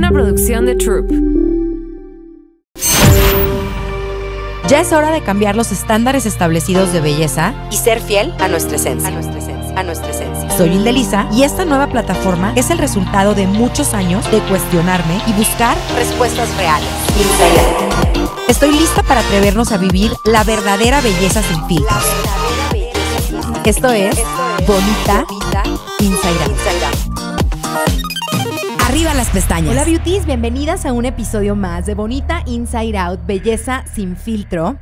una producción de Troop. Ya es hora de cambiar los estándares establecidos de belleza y ser fiel a nuestra esencia. A Soy Indelisa y esta nueva plataforma es el resultado de muchos años de cuestionarme y buscar respuestas reales. Estoy lista para atrevernos a vivir la verdadera belleza sin filtros. Esto es Bonita Inside pestañas. Hola beauties, bienvenidas a un episodio más de Bonita Inside Out, Belleza sin filtro.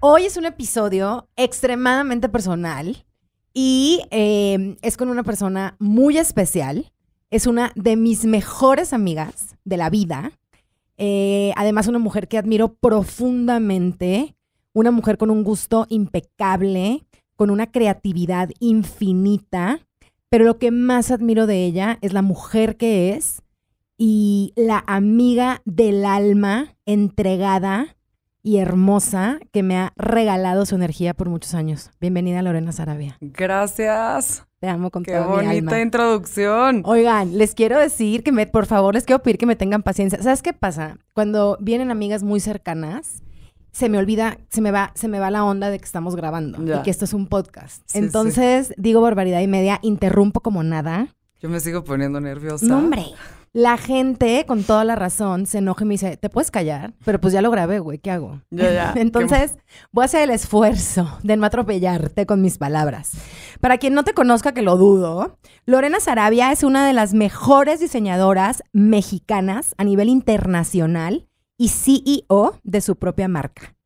Hoy es un episodio extremadamente personal y em, es con una persona muy especial. Es una de mis mejores amigas de la vida. Eh, además, una mujer que admiro profundamente, una mujer con un gusto impecable, con una creatividad infinita, pero lo que más admiro de ella es la mujer que es y la amiga del alma entregada y hermosa que me ha regalado su energía por muchos años. Bienvenida Lorena Sarabia. Gracias. Te amo con todo mi alma. Qué bonita introducción. Oigan, les quiero decir que me, por favor, les quiero pedir que me tengan paciencia. ¿Sabes qué pasa? Cuando vienen amigas muy cercanas, se me olvida, se me va, se me va la onda de que estamos grabando y que esto es un podcast. Entonces, digo barbaridad y media, interrumpo como nada. Yo me sigo poniendo nerviosa. No, hombre. La gente, con toda la razón, se enoja y me dice, ¿te puedes callar? Pero pues ya lo grabé, güey, ¿qué hago? Ya, ya. Entonces, voy a hacer el esfuerzo de no atropellarte con mis palabras. Para quien no te conozca, que lo dudo, Lorena Sarabia es una de las mejores diseñadoras mexicanas a nivel internacional y CEO de su propia marca.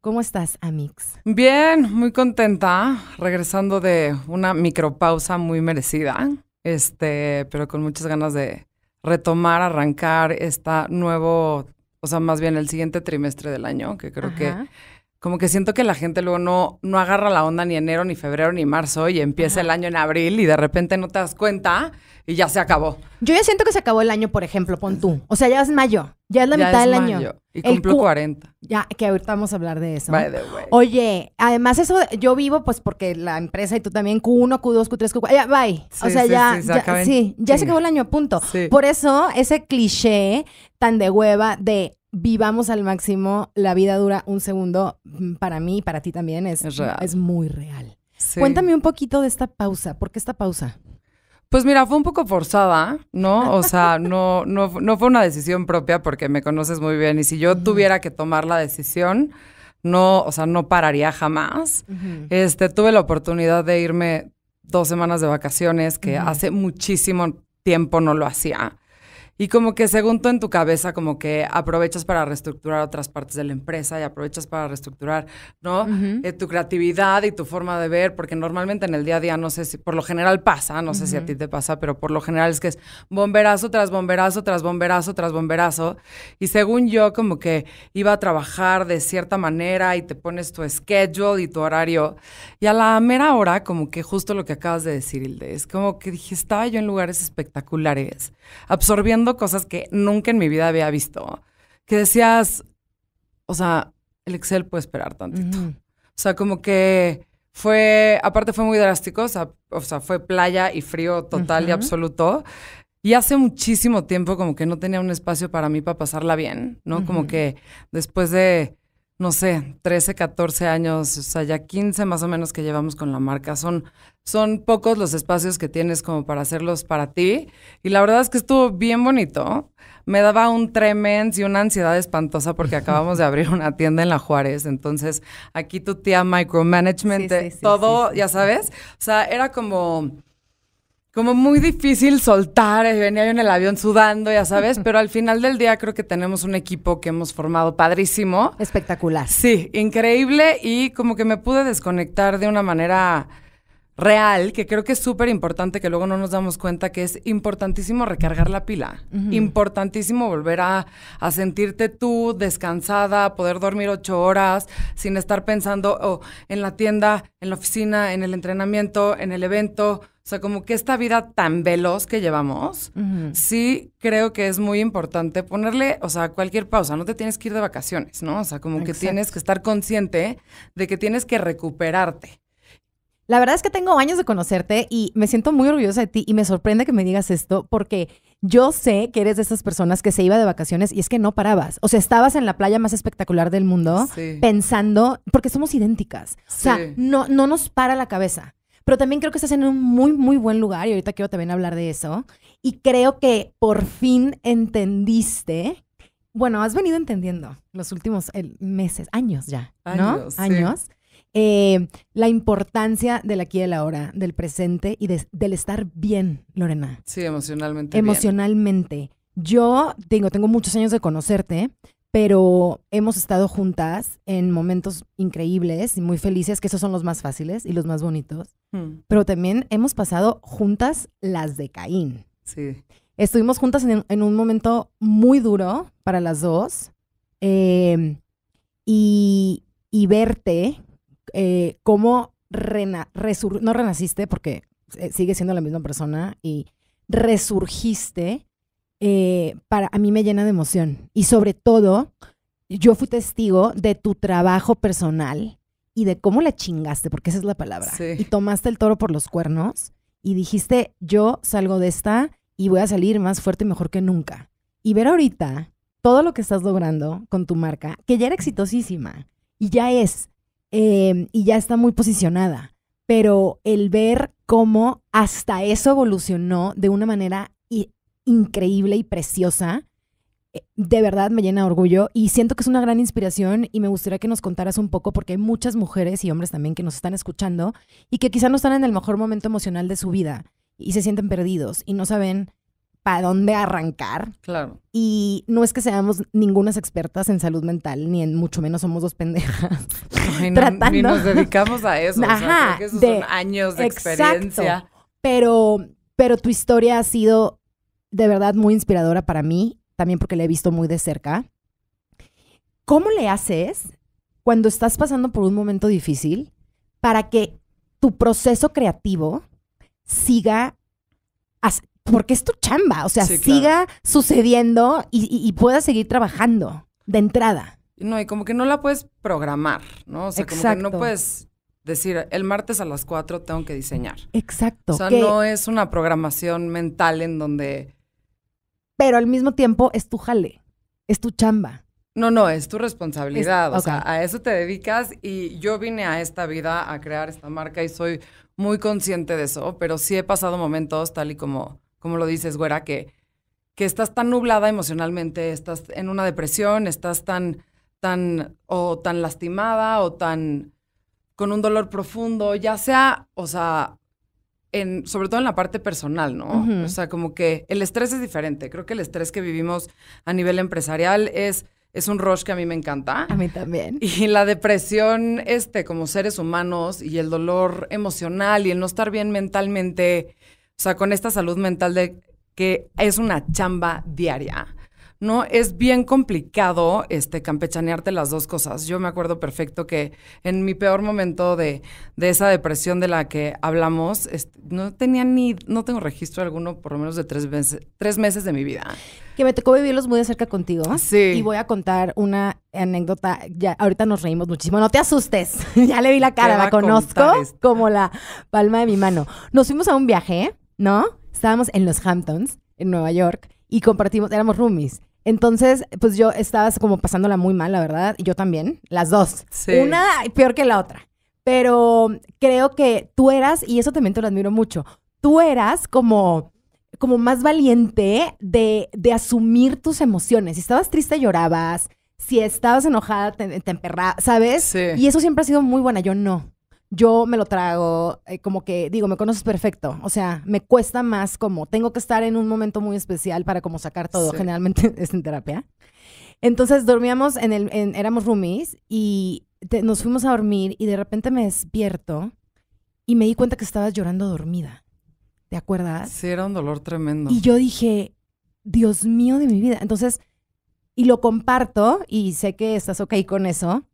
¿Cómo estás, Amix? Bien, muy contenta, regresando de una micropausa muy merecida, este, pero con muchas ganas de retomar, arrancar esta nuevo, o sea, más bien el siguiente trimestre del año, que creo que como que siento que la gente luego no, no agarra la onda ni enero, ni febrero, ni marzo y empieza el año en abril y de repente no te das cuenta y ya se acabó. Yo ya siento que se acabó el año, por ejemplo, pon tú. O sea, ya es mayo, ya es la mitad del año. Y cumplo 40. Ya, que ahorita vamos a hablar de eso. By the way. Oye, además eso, yo vivo pues porque la empresa y tú también, Q1, Q2, Q3, Q4, ya, bye. o sea, ya, ya, ya se acabó el año, punto. Por eso ese cliché tan de hueva de vivamos al máximo, la vida dura un segundo, mm, para mí y para ti también es, es, muy real. Cuéntame un poquito de esta pausa, ¿por qué esta pausa? Pues mira, fue un poco forzada, ¿no? O sea, no, no, fue una decisión propia porque me conoces muy bien y si yo tuviera que tomar la decisión, no, o sea, no pararía jamás. Este, tuve la oportunidad de irme dos semanas de vacaciones que hace muchísimo tiempo no lo hacía. Y como que según tú en tu cabeza, como que aprovechas para reestructurar otras partes de la empresa y aprovechas para reestructurar, ¿no? Eh, tu creatividad y tu forma de ver, porque normalmente en el día a día, no sé si, por lo general pasa, no sé si a ti te pasa, pero por lo general es que es bomberazo tras bomberazo, tras bomberazo, tras bomberazo. Y según yo, como que iba a trabajar de cierta manera y te pones tu schedule y tu horario. Y a la mera hora, como que justo lo que acabas de decir, Hilde, es como que dije, estaba yo en lugares espectaculares, absorbiendo cosas que nunca en mi vida había visto, que decías, o sea, el Excel puede esperar tantito. O sea, como que fue, aparte fue muy drástico, o sea, fue playa y frío total y absoluto. Y hace muchísimo tiempo como que no tenía un espacio para mí para pasarla bien, ¿no? Como que después de no sé, 13, 14 años, o sea, ya 15 más o menos que llevamos con la marca. Son, son pocos los espacios que tienes como para hacerlos para ti. Y la verdad es que estuvo bien bonito. Me daba un tremens y una ansiedad espantosa porque acabamos de abrir una tienda en la Juárez. Entonces, aquí tu tía micromanagement, eh, todo, ya sabes. O sea, era como como muy difícil soltar. Eh, venía yo en el avión sudando, ya sabes, pero al final del día creo que tenemos un equipo que hemos formado padrísimo. Espectacular. Sí, increíble y como que me pude desconectar de una manera real, que creo que es súper importante, que luego no nos damos cuenta, que es importantísimo recargar la pila, importantísimo volver a, sentirte tú descansada, poder dormir ocho horas sin estar pensando oh, en la tienda, en la oficina, en el entrenamiento, en el evento. O sea, como que esta vida tan veloz que llevamos, sí creo que es muy importante ponerle, o sea, cualquier pausa, no te tienes que ir de vacaciones, ¿no? O sea, como que tienes que estar consciente de que tienes que recuperarte. La verdad es que tengo años de conocerte y me siento muy orgullosa de ti y me sorprende que me digas esto porque yo sé que eres de esas personas que se iba de vacaciones y es que no parabas. O sea, estabas en la playa más espectacular del mundo pensando, porque somos idénticas. O sea, no, no nos para la cabeza. Pero también creo que estás en un muy, muy buen lugar y ahorita quiero también hablar de eso. Y creo que por fin entendiste bueno, has venido entendiendo los últimos meses, años ya, ¿no? Años. años eh, la importancia del aquí y el ahora, del presente y del estar bien, Lorena. Sí, emocionalmente. Emocionalmente. Yo tengo tengo muchos años de conocerte, pero hemos estado juntas en momentos increíbles y muy felices, que esos son los más fáciles y los más bonitos. Hmm. Pero también hemos pasado juntas las de Caín. Sí. Estuvimos juntas en, un momento muy duro para las dos. Eh, y, y verte eh, cómo no renaciste porque eh, sigue siendo la misma persona y resurgiste, eh, para, a mí me llena de emoción. Y sobre todo, yo fui testigo de tu trabajo personal y de cómo la chingaste, porque esa es la palabra. Y tomaste el toro por los cuernos y dijiste, yo salgo de esta y voy a salir más fuerte y mejor que nunca. Y ver ahorita todo lo que estás logrando con tu marca, que ya era exitosísima y ya es Em, y ya está muy posicionada. Pero el ver cómo hasta eso evolucionó de una manera increíble y preciosa, eh, de verdad me llena de orgullo y siento que es una gran inspiración y me gustaría que nos contaras un poco porque hay muchas mujeres y hombres también que nos están escuchando y que quizá no están en el mejor momento emocional de su vida y se sienten perdidos y no saben a dónde arrancar. Claro. Y no es que seamos ningunas expertas en salud mental, ni en mucho menos somos dos pendejas. tratando. Ni nos dedicamos a eso. Ajá. que esos son años de experiencia. Pero, pero tu historia ha sido de verdad muy inspiradora para mí, también porque la he visto muy de cerca. ¿Cómo le haces cuando estás pasando por un momento difícil para que tu proceso creativo siga porque es tu chamba, o sea, siga sucediendo y, pueda seguir trabajando de entrada. No, y como que no la puedes programar, ¿no? O sea, como que no puedes decir, el martes a las 4 tengo que diseñar. Exacto. O sea, no es una programación mental en donde... Pero al mismo tiempo es tu jale, es tu chamba. No, no, es tu responsabilidad. O sea, a eso te dedicas y yo vine a esta vida a crear esta marca y soy muy consciente de eso, pero sí he pasado momentos tal y como como lo dices, güera, que, que estás tan nublada emocionalmente, estás en una depresión, estás tan, tan, o tan lastimada, o tan con un dolor profundo, ya sea, o sea, en, sobre todo en la parte personal, ¿no? O sea, como que el estrés es diferente. Creo que el estrés que vivimos a nivel empresarial es, es un rush que a mí me encanta. A mí también. Y la depresión, este, como seres humanos y el dolor emocional y el no estar bien mentalmente, o sea, con esta salud mental de que es una chamba diaria. ¿no? Es bien complicado este, campechanearte las dos cosas. Yo me acuerdo perfecto que en mi peor momento de, esa depresión de la que hablamos, este, no tenía ni, no tengo registro alguno por lo menos de tres meses, tres meses de mi vida. Que me tocó vivirlos muy de cerca contigo. Sí. Y voy a contar una anécdota, ya ahorita nos reímos muchísimo, no te asustes, ya le vi la cara, la conozco como la palma de mi mano. Nos fuimos a un viaje ¿no? Estábamos en los Hamptons, en Nueva York, y compartimos, éramos roomies. Entonces, pues yo estaba como pasándola muy mal, la verdad, y yo también, las dos. Una peor que la otra. Pero creo que tú eras, y eso también te lo admiro mucho, tú eras como, como más valiente de, de asumir tus emociones. Si estabas triste, llorabas. Si estabas enojada, te, ¿sabes? Sí. Y eso siempre ha sido muy buena, yo no yo me lo trago, eh, como que digo, me conoces perfecto, o sea, me cuesta más como, tengo que estar en un momento muy especial para como sacar todo, generalmente es en terapia. Entonces dormíamos en el, éramos roomies y nos fuimos a dormir y de repente me despierto y me di cuenta que estabas llorando dormida, ¿te acuerdas? Sí, era un dolor tremendo. Y yo dije, Dios mío de mi vida, entonces, y lo comparto y sé que estás ok con eso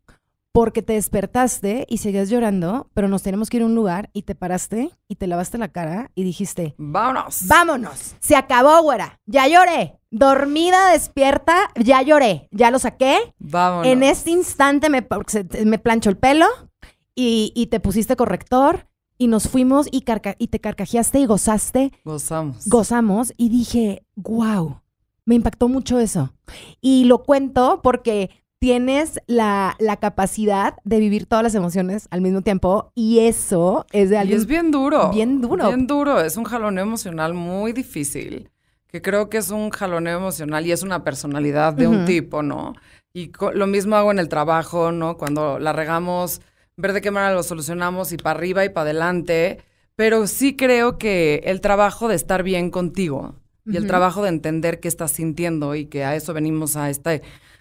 porque te despertaste y seguías llorando, pero nos tenemos que ir a un lugar y te paraste y te lavaste la cara y dijiste, vámonos. Vámonos. Se acabó, güera. Ya lloré. Dormida, despierta, ya lloré. Ya lo saqué. Vámonos. En este instante me, me plancho el pelo y, te pusiste corrector y nos fuimos y, y te carcajeaste y gozaste. Gozamos. Gozamos y dije, wow, me impactó mucho eso. Y lo cuento porque tienes la, capacidad de vivir todas las emociones al mismo tiempo y eso es de alguien. Y es bien duro. Bien duro. Bien duro. Es un jaloneo emocional muy difícil, que creo que es un jaloneo emocional y es una personalidad de un tipo, ¿no? Y lo mismo hago en el trabajo, ¿no? Cuando la regamos, ver de qué manera lo solucionamos y para arriba y para adelante. Pero sí creo que el trabajo de estar bien contigo, y el trabajo de entender qué estás sintiendo y que a eso venimos a este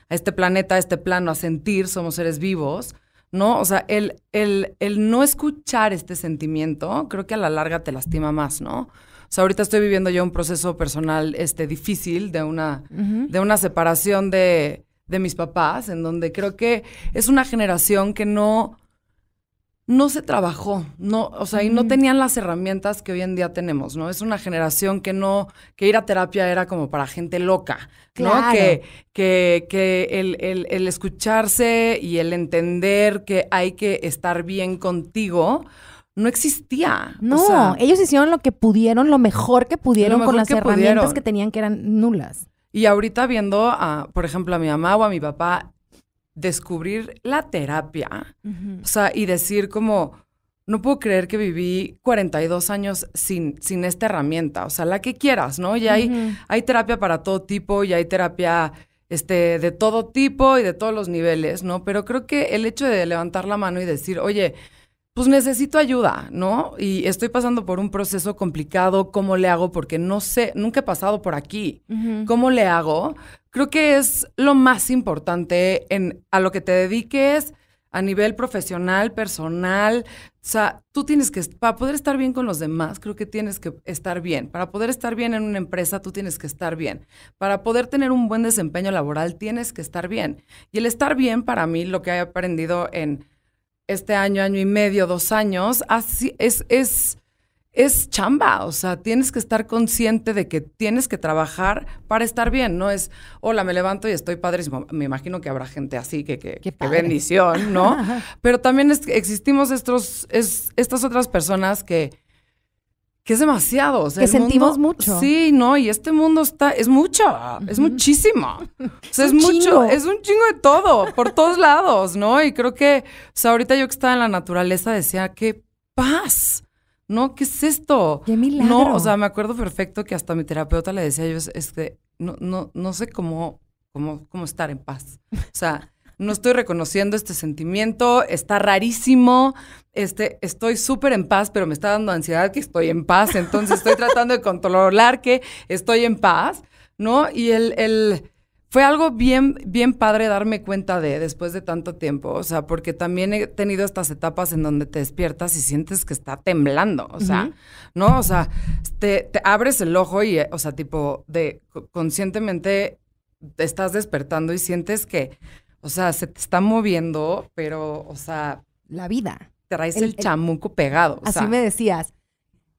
a este planeta, a este plano, a sentir, somos seres vivos, ¿no? O sea, el, el, el no escuchar este sentimiento, creo que a la larga te lastima más, ¿no? O sea, ahorita estoy viviendo yo un proceso personal este, difícil de una, de una separación de, de mis papás, en donde creo que es una generación que no no se trabajó, no, o sea, y no mm. tenían las herramientas que hoy en día tenemos, ¿no? Es una generación que no, que ir a terapia era como para gente loca, ¿no? Que, que, el, escucharse y el entender que hay que estar bien contigo. No existía. No, ellos hicieron lo que pudieron, lo mejor que pudieron con las herramientas que tenían que eran nulas. Y ahorita viendo, a, por ejemplo, a mi mamá o a mi papá descubrir la terapia, o sea, y decir como, no puedo creer que viví 42 años sin, sin esta herramienta, o sea, la que quieras, ¿no? Y hay, hay terapia para todo tipo y hay terapia este, de todo tipo y de todos los niveles, ¿no? Pero creo que el hecho de levantar la mano y decir, oye, pues necesito ayuda, ¿no? Y estoy pasando por un proceso complicado, ¿cómo le hago? Porque no sé, nunca he pasado por aquí. ¿Cómo le hago? Creo que es lo más importante en a lo que te dediques a nivel profesional, personal, o sea, tú tienes que, para poder estar bien con los demás, creo que tienes que estar bien. Para poder estar bien en una empresa, tú tienes que estar bien. Para poder tener un buen desempeño laboral, tienes que estar bien. Y el estar bien, para mí, lo que he aprendido en este año, año y medio, dos años, es, es, es chamba, o sea, tienes que estar consciente de que tienes que trabajar para estar bien, no es, hola, me levanto y estoy padrísimo. Me imagino que habrá gente así, que, bendición, ¿no? Pero también es, existimos estos, es, estas otras personas que que es demasiado. que sentimos mucho. Sí, no, y este mundo está, es mucho, es muchísimo. O sea, es, mucho, es un chingo de todo, por todos lados, ¿no? Y creo que, o sea, ahorita yo que estaba en la naturaleza decía, qué paz, ¿no? ¿Qué es esto? Qué milagro. No, o sea, me acuerdo perfecto que hasta mi terapeuta le decía yo, es, que este, no, no, no sé cómo, cómo, cómo estar en paz. O sea, no estoy reconociendo este sentimiento, está rarísimo, este, estoy súper en paz, pero me está dando ansiedad que estoy en paz, entonces estoy tratando de controlar que estoy en paz, ¿no? Y el, el, fue algo bien, bien padre darme cuenta de después de tanto tiempo, o sea, porque también he tenido estas etapas en donde te despiertas y sientes que está temblando, o sea, ¿no? O sea, te, abres el ojo y, o sea, tipo, de conscientemente estás despertando y sientes que o sea, se te está moviendo, pero, o sea... La vida. Traes el, el chamuco pegado. así me decías.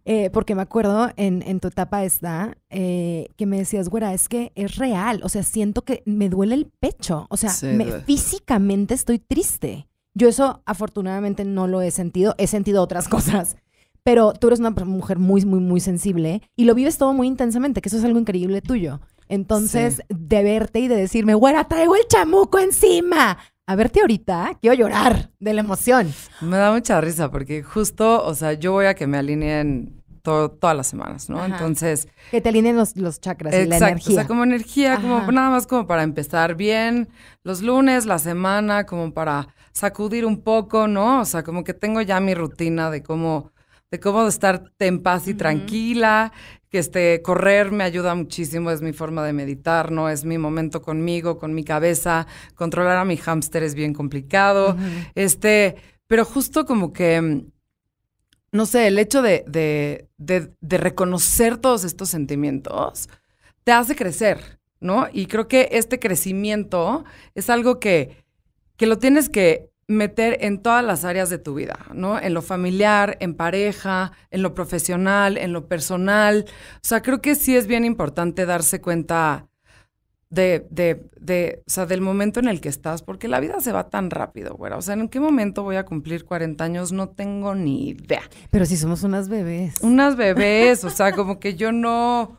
Eh, porque me acuerdo en, en tu etapa esta eh, que me decías, güera, es que es real. O sea, siento que me duele el pecho. O sea, me, físicamente estoy triste. Yo eso afortunadamente no lo he sentido. He sentido otras cosas. Pero tú eres una mujer muy, muy, muy sensible y lo vives todo muy intensamente, que eso es algo increíble tuyo. Entonces, de verte y de decirme, güera, traigo el chamuco encima. A verte ahorita, quiero llorar de la emoción. Me da mucha risa porque justo, o sea, yo voy a que me alineen todo, todas las semanas, ¿no? Entonces... Que te alineen los, chakras y la energía. O sea, como energía, como nada más como para empezar bien los lunes, la semana, como para sacudir un poco, ¿no? O sea, como que tengo ya mi rutina de cómo de cómo estar en paz y tranquila, este, correr me ayuda muchísimo, es mi forma de meditar, ¿no? Es mi momento conmigo, con mi cabeza. Controlar a mi hámster es bien complicado. Este, pero justo como que, mm, no sé, el hecho de, reconocer todos estos sentimientos te hace crecer, ¿no? Y creo que este crecimiento es algo que lo tienes que meter en todas las áreas de tu vida, ¿no? En lo familiar, en pareja, en lo profesional, en lo personal. O sea, creo que sí es bien importante darse cuenta de, de, de o sea, del momento en el que estás, porque la vida se va tan rápido, güey. O sea, ¿en qué momento voy a cumplir 40 años? No tengo ni idea. Pero si somos unas bebés. Unas bebés, o sea, como que yo no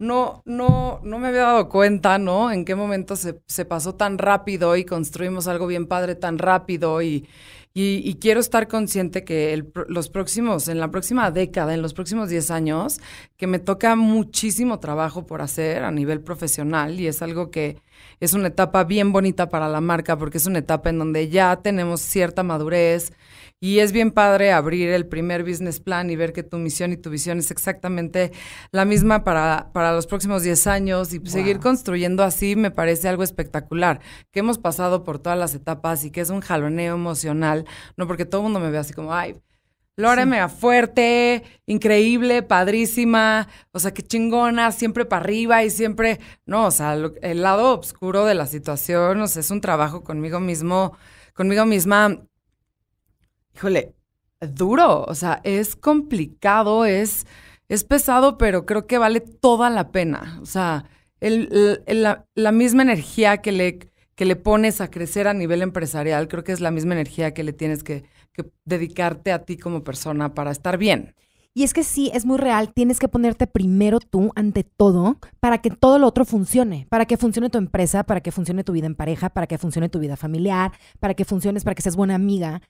no, no, no me había dado cuenta, ¿no? En qué momento se, se pasó tan rápido y construimos algo bien padre tan rápido y, y, quiero estar consciente que los próximos, en la próxima década, en los próximos 10 años, que me toca muchísimo trabajo por hacer a nivel profesional y es algo que es una etapa bien bonita para la marca porque es una etapa en donde ya tenemos cierta madurez, y es bien padre abrir el primer business plan y ver que tu misión y tu visión es exactamente la misma para, para los próximos 10 años y seguir construyendo así me parece algo espectacular, que hemos pasado por todas las etapas y que es un jaloneo emocional, no porque todo el mundo me ve así como, ay, Lore mega fuerte, increíble, padrísima, o sea, qué chingona, siempre para arriba y siempre, no, o sea, el lado oscuro de la situación, o sea, es un trabajo conmigo mismo, conmigo misma híjole, duro, o sea, es complicado, es, es pesado, pero creo que vale toda la pena. O sea, la, misma energía que le, que le pones a crecer a nivel empresarial, creo que es la misma energía que le tienes que, que dedicarte a ti como persona para estar bien. Y es que sí, es muy real, tienes que ponerte primero tú ante todo para que todo lo otro funcione, para que funcione tu empresa, para que funcione tu vida en pareja, para que funcione tu vida familiar, para que funciones, para que seas buena amiga.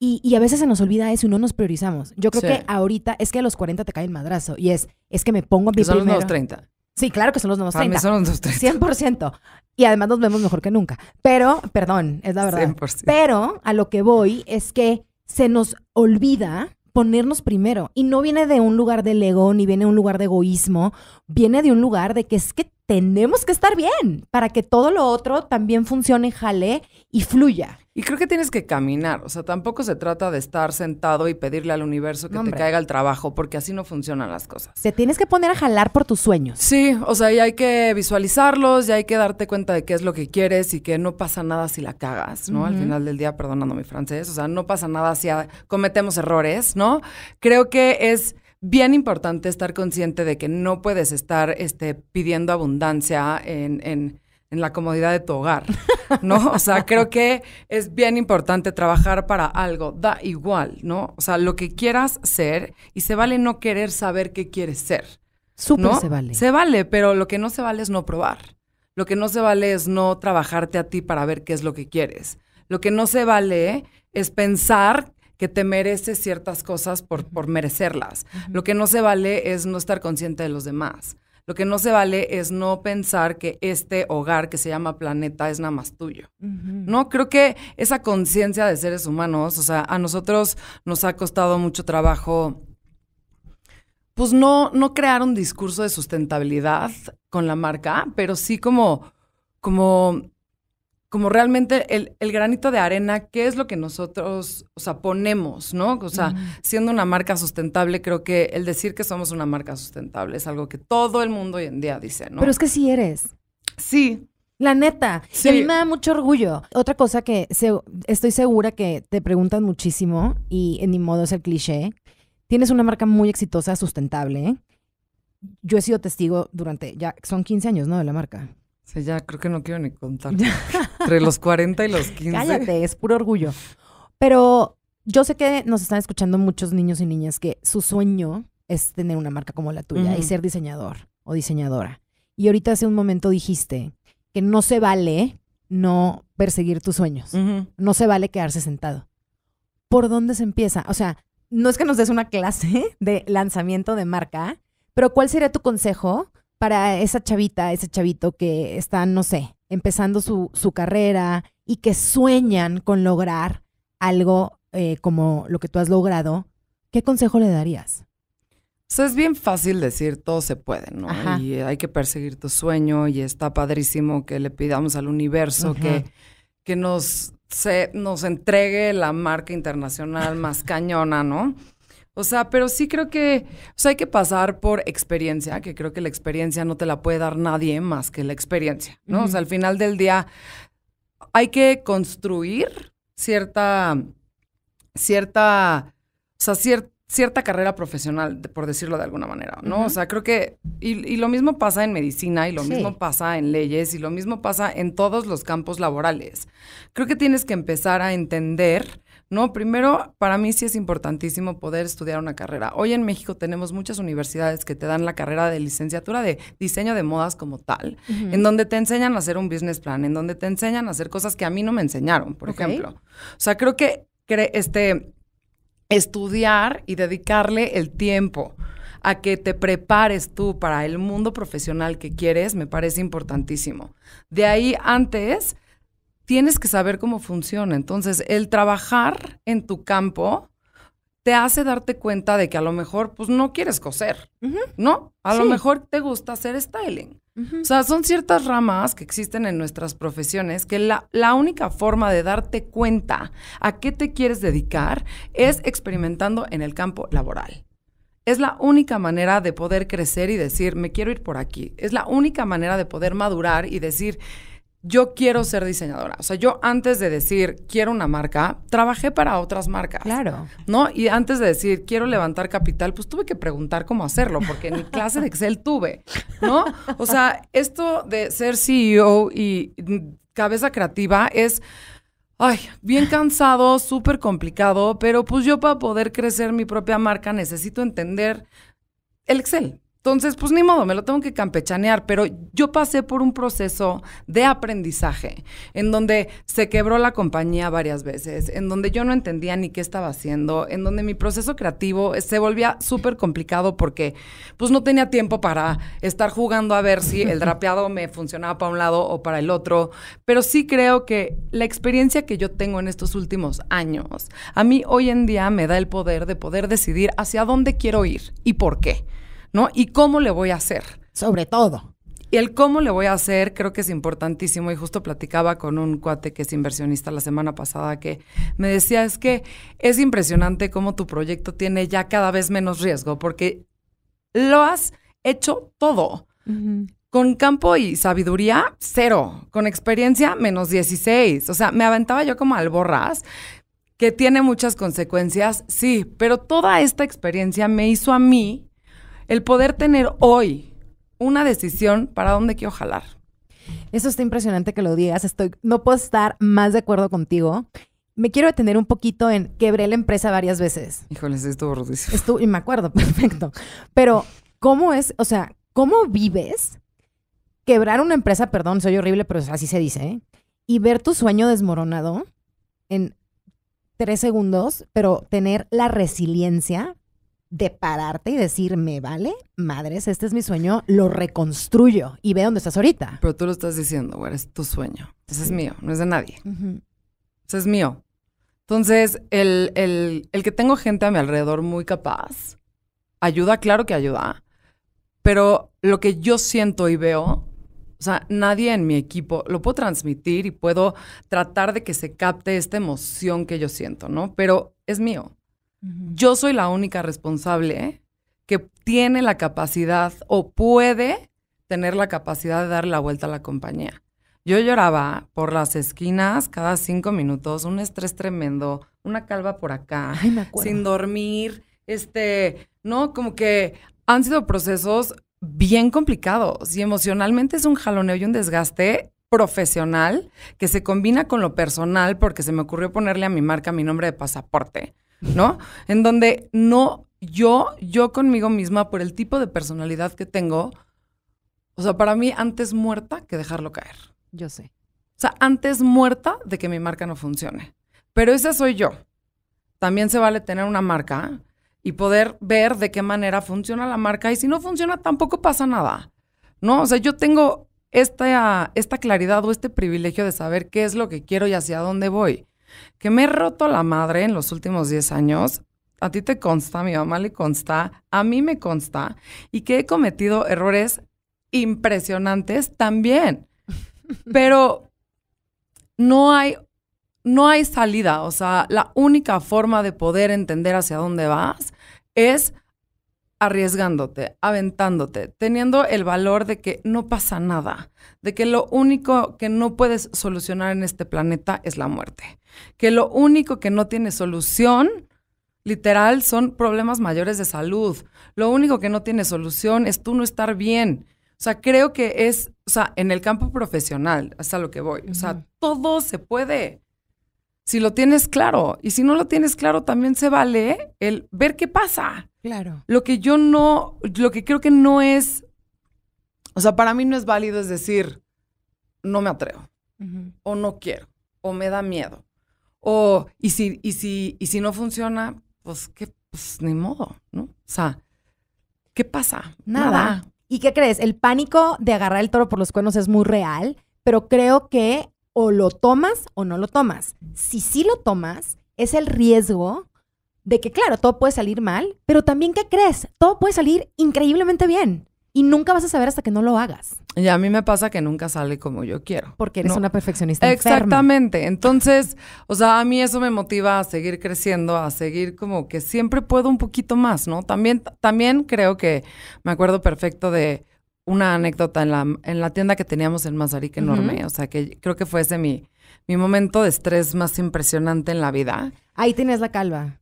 Y, y, a veces se nos olvida eso y no nos priorizamos. Yo creo que ahorita es que a los 40 te cae el madrazo y es, es que me pongo a vivir. son los nuevos 30. Sí, claro que son los nuevos 30. Mí son los 30. 100%. Y además nos vemos mejor que nunca. Pero, perdón, es la verdad. 100%. Pero a lo que voy es que se nos olvida ponernos primero. Y no viene de un lugar de ego, ni viene de un lugar de egoísmo. Viene de un lugar de que es que tenemos que estar bien para que todo lo otro también funcione, jale y fluya. Y creo que tienes que caminar, o sea, tampoco se trata de estar sentado y pedirle al universo que te caiga el trabajo, porque así no funcionan las cosas. se tienes que poner a jalar por tus sueños. Sí, o sea, y hay que visualizarlos, y hay que darte cuenta de qué es lo que quieres y que no pasa nada si la cagas, ¿no? Al final del día, perdonando mi francés, o sea, no pasa nada si cometemos errores, ¿no? Creo que es bien importante estar consciente de que no puedes estar este, pidiendo abundancia en en la comodidad de tu hogar, ¿no? O sea, creo que es bien importante trabajar para algo, da igual, ¿no? O sea, lo que quieras ser y se vale no querer saber qué quieres ser. se vale. Se vale, pero lo que no se vale es no probar. Lo que no se vale es no trabajarte a ti para ver qué es lo que quieres. Lo que no se vale es pensar que te mereces ciertas cosas por, merecerlas. Lo que no se vale es no estar consciente de los demás. Lo que no se vale es no pensar que este hogar que se llama planeta es nada más tuyo. No, creo que esa conciencia de seres humanos, o sea, a nosotros nos ha costado mucho trabajo pues no, no crear un discurso de sustentabilidad con la marca, pero sí como, como como realmente el, granito de arena, qué es lo que nosotros, o sea, ponemos, ¿no? O sea, siendo una marca sustentable, creo que el decir que somos una marca sustentable es algo que todo el mundo hoy en día dice, ¿no? Pero es que sí eres. Sí. La neta. Sí. Y a mí me da mucho orgullo. Otra cosa que se, estoy segura que te preguntan muchísimo, y en mi modo es el cliché, tienes una marca muy exitosa, sustentable. Yo he sido testigo durante, ya son 15 años, ¿no? De la marca. O sea, ya creo que no quiero ni contar. Entre los 40 y los 15. Cállate, es puro orgullo. Pero yo sé que nos están escuchando muchos niños y niñas que su sueño es tener una marca como la tuya y ser diseñador o diseñadora. Y ahorita hace un momento dijiste que no se vale no perseguir tus sueños. No se vale quedarse sentado. ¿Por dónde se empieza? O sea, no es que nos des una clase de lanzamiento de marca, pero ¿cuál sería tu consejo para esa chavita, ese chavito que está, no sé, empezando su, su carrera y que sueñan con lograr algo eh, como lo que tú has logrado, ¿qué consejo le darías? O es bien fácil decir todo se puede, ¿no? Y hay que perseguir tu sueño y está padrísimo que le pidamos al universo que, que nos, se, nos entregue la marca internacional más cañona, ¿no? O sea, pero sí creo que hay que pasar por experiencia, que creo que la experiencia no te la puede dar nadie más que la experiencia, ¿no? O sea, al final del día hay que construir cierta, cierta, o sea, cierta carrera profesional, por decirlo de alguna manera, ¿no? O sea, creo que, y, lo mismo pasa en medicina, y lo mismo pasa en leyes, y lo mismo pasa en todos los campos laborales. Creo que tienes que empezar a entender ¿no? Primero, para mí sí es importantísimo poder estudiar una carrera. Hoy en México tenemos muchas universidades que te dan la carrera de licenciatura de diseño de modas como tal, en donde te enseñan a hacer un business plan, en donde te enseñan a hacer cosas que a mí no me enseñaron, por ejemplo. O sea, creo que este, estudiar y dedicarle el tiempo a que te prepares tú para el mundo profesional que quieres me parece importantísimo. De ahí antes tienes que saber cómo funciona. Entonces, el trabajar en tu campo te hace darte cuenta de que a lo mejor, pues, no quieres coser, ¿no? A lo mejor te gusta hacer styling. O sea, son ciertas ramas que existen en nuestras profesiones que la, la, única forma de darte cuenta a qué te quieres dedicar es experimentando en el campo laboral. Es la única manera de poder crecer y decir, me quiero ir por aquí. Es la única manera de poder madurar y decir, yo quiero ser diseñadora. O sea, yo antes de decir quiero una marca, trabajé para otras marcas. Claro. ¿No? Y antes de decir quiero levantar capital, pues tuve que preguntar cómo hacerlo, porque mi clase de Excel tuve, ¿no? O sea, esto de ser CEO y cabeza creativa es. Ay, bien cansado, súper complicado, pero pues yo para poder crecer mi propia marca necesito entender el Excel, entonces, pues ni modo, me lo tengo que campechanear, pero yo pasé por un proceso de aprendizaje en donde se quebró la compañía varias veces, en donde yo no entendía ni qué estaba haciendo, en donde mi proceso creativo se volvía súper complicado porque pues no tenía tiempo para estar jugando a ver si el drapeado me funcionaba para un lado o para el otro, pero sí creo que la experiencia que yo tengo en estos últimos años, a mí hoy en día me da el poder de poder decidir hacia dónde quiero ir y por qué. ¿no? ¿Y cómo le voy a hacer? Sobre todo. Y el cómo le voy a hacer creo que es importantísimo. Y justo platicaba con un cuate que es inversionista la semana pasada que me decía, es que es impresionante cómo tu proyecto tiene ya cada vez menos riesgo porque lo has hecho todo. Con campo y sabiduría, cero. Con experiencia, menos 16. O sea, me aventaba yo como al borras, que tiene muchas consecuencias, sí, pero toda esta experiencia me hizo a mí el poder tener hoy una decisión para dónde quiero jalar. Eso está impresionante que lo digas. Estoy, no puedo estar más de acuerdo contigo. Me quiero detener un poquito en quebré la empresa varias veces. Híjoles, estuvo rudísimo. Estuvo, y me acuerdo, perfecto. Pero, ¿cómo es? O sea, ¿cómo vives quebrar una empresa? Perdón, soy horrible, pero así se dice. ¿eh? Y ver tu sueño desmoronado en tres segundos, pero tener la resiliencia de pararte y decir, me vale, madres, este es mi sueño, lo reconstruyo y ve dónde estás ahorita. Pero tú lo estás diciendo, güey, es tu sueño. Ese es mío, no es de nadie. Ese es mío. Entonces, el, el, el que tengo gente a mi alrededor muy capaz, ayuda, claro que ayuda, pero lo que yo siento y veo o sea, nadie en mi equipo lo puedo transmitir y puedo tratar de que se capte esta emoción que yo siento, ¿no? Pero es mío. Yo soy la única responsable que tiene la capacidad o puede tener la capacidad de dar la vuelta a la compañía. Yo lloraba por las esquinas cada cinco minutos, un estrés tremendo, una calva por acá, sin dormir, este, no, como que han sido procesos bien complicados y emocionalmente es un jaloneo y un desgaste profesional que se combina con lo personal porque se me ocurrió ponerle a mi marca mi nombre de pasaporte. ¿no? En donde no yo, yo conmigo misma, por el tipo de personalidad que tengo, o sea, para mí antes muerta que dejarlo caer. Yo sé. O sea, antes muerta de que mi marca no funcione. Pero esa soy yo. También se vale tener una marca y poder ver de qué manera funciona la marca y si no funciona tampoco pasa nada. No, o sea, yo tengo esta, esta claridad o este privilegio de saber qué es lo que quiero y hacia dónde voy que me he roto la madre en los últimos 10 años, a ti te consta, a mi mamá le consta, a mí me consta, y que he cometido errores impresionantes también. Pero no hay, no hay salida. O sea, la única forma de poder entender hacia dónde vas es arriesgándote, aventándote, teniendo el valor de que no pasa nada, de que lo único que no puedes solucionar en este planeta es la muerte, que lo único que no tiene solución, literal, son problemas mayores de salud, lo único que no tiene solución es tú no estar bien. O sea, creo que es, o sea, en el campo profesional, hasta lo que voy, o sea, todo se puede. Si lo tienes claro, y si no lo tienes claro, también se vale el ver qué pasa Claro. Lo que yo no, lo que creo que no es, o sea, para mí no es válido es decir, no me atrevo, o no quiero, o me da miedo, o, y si, y si, y si no funciona, pues qué, pues ni modo, ¿no? O sea, ¿qué pasa? Nada. ¿Y qué crees? El pánico de agarrar el toro por los cuernos es muy real, pero creo que o lo tomas o no lo tomas. Si sí lo tomas, es el riesgo de que claro, todo puede salir mal, pero también ¿qué crees? Todo puede salir increíblemente bien. Y nunca vas a saber hasta que no lo hagas. Y a mí me pasa que nunca sale como yo quiero. Porque eres una perfeccionista. Exactamente. Entonces, o sea, a mí eso me motiva a seguir creciendo, a seguir como que siempre puedo un poquito más, ¿no? También, también creo que me acuerdo perfecto de una anécdota en la, en la tienda que teníamos en Mazarik enorme. O sea, que creo que fue ese mi, mi momento de estrés más impresionante en la vida. Ahí tienes la calva